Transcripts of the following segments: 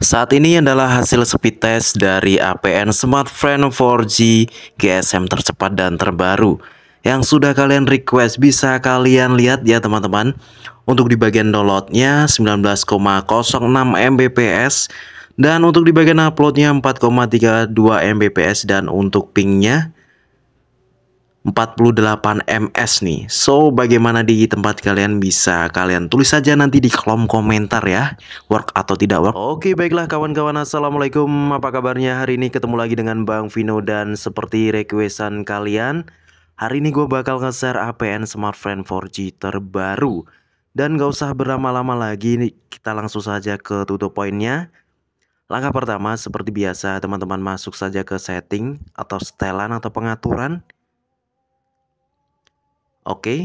Saat ini adalah hasil speed test dari APN Smartfren 4G GSM tercepat dan terbaru yang sudah kalian request bisa kalian lihat ya teman-teman untuk di bagian downloadnya 19,06 Mbps dan untuk di bagian uploadnya 4,32 Mbps dan untuk pingnya 48 ms nih so bagaimana di tempat kalian bisa kalian tulis saja nanti di kolom komentar ya work atau tidak work oke baiklah kawan-kawan assalamualaikum apa kabarnya hari ini ketemu lagi dengan Bang Vino dan seperti requestan kalian hari ini gue bakal nge-share APN Smartfren 4G terbaru dan gak usah berlama-lama lagi kita langsung saja ke tutup poinnya langkah pertama seperti biasa teman-teman masuk saja ke setting atau setelan atau pengaturan Oke. Okay?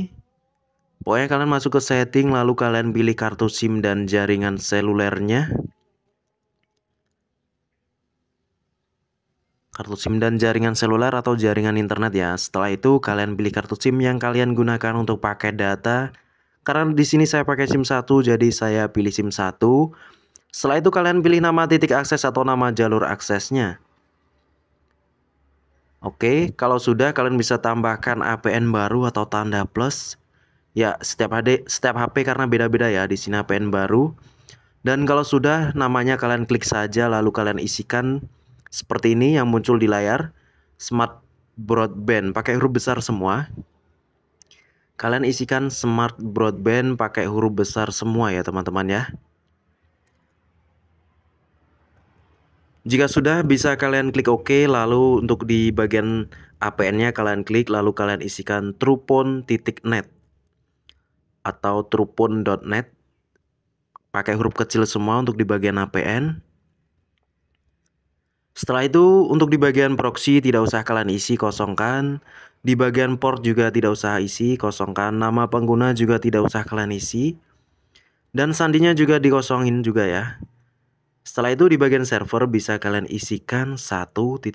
Pokoknya kalian masuk ke setting lalu kalian pilih kartu SIM dan jaringan selulernya. Kartu SIM dan jaringan seluler atau jaringan internet ya. Setelah itu kalian pilih kartu SIM yang kalian gunakan untuk pakai data. Karena di sini saya pakai SIM 1 jadi saya pilih SIM 1. Setelah itu kalian pilih nama titik akses atau nama jalur aksesnya. Oke, kalau sudah kalian bisa tambahkan APN baru atau tanda plus. Ya, setiap HD, setiap HP karena beda-beda ya. Di sini APN baru. Dan kalau sudah namanya kalian klik saja lalu kalian isikan seperti ini yang muncul di layar Smart Broadband pakai huruf besar semua. Kalian isikan Smart Broadband pakai huruf besar semua ya, teman-teman ya. Jika sudah, bisa kalian klik OK, lalu untuk di bagian APN-nya kalian klik, lalu kalian isikan trupon.net atau trupon.net pakai huruf kecil semua untuk di bagian APN. Setelah itu, untuk di bagian proxy tidak usah kalian isi, kosongkan. Di bagian port juga tidak usah isi, kosongkan. Nama pengguna juga tidak usah kalian isi. Dan sandinya juga dikosongin juga ya. Setelah itu di bagian server bisa kalian isikan 1.1.1.1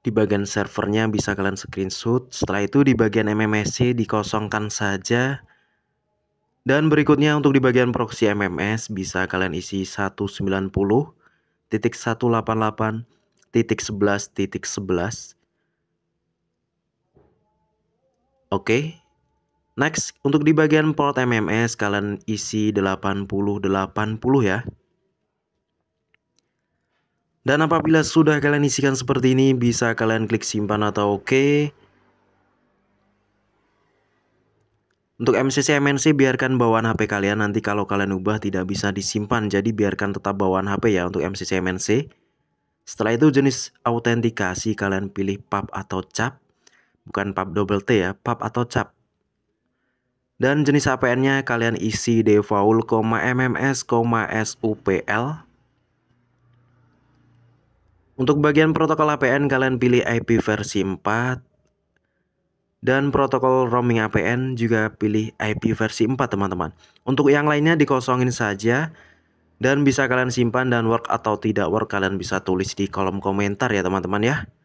di bagian servernya bisa kalian screenshot. Setelah itu di bagian MMSC dikosongkan saja. Dan berikutnya untuk di bagian proxy MMS bisa kalian isi 190.188.11.11 titik 188 titik titik Oke, Next, untuk di bagian port MMS kalian isi 80-80 ya. Dan apabila sudah kalian isikan seperti ini, bisa kalian klik simpan atau oke. OK. Untuk MCC MNC biarkan bawaan HP kalian nanti kalau kalian ubah tidak bisa disimpan jadi biarkan tetap bawaan HP ya untuk MCC MNC. Setelah itu jenis autentikasi kalian pilih PAP atau CAP. Bukan PAP double T ya, PAP atau CAP dan jenis APN-nya kalian isi default MMS, SUPL. Untuk bagian protokol APN kalian pilih IP versi 4 dan protokol roaming APN juga pilih IP versi 4 teman-teman. Untuk yang lainnya dikosongin saja dan bisa kalian simpan dan work atau tidak work kalian bisa tulis di kolom komentar ya teman-teman ya.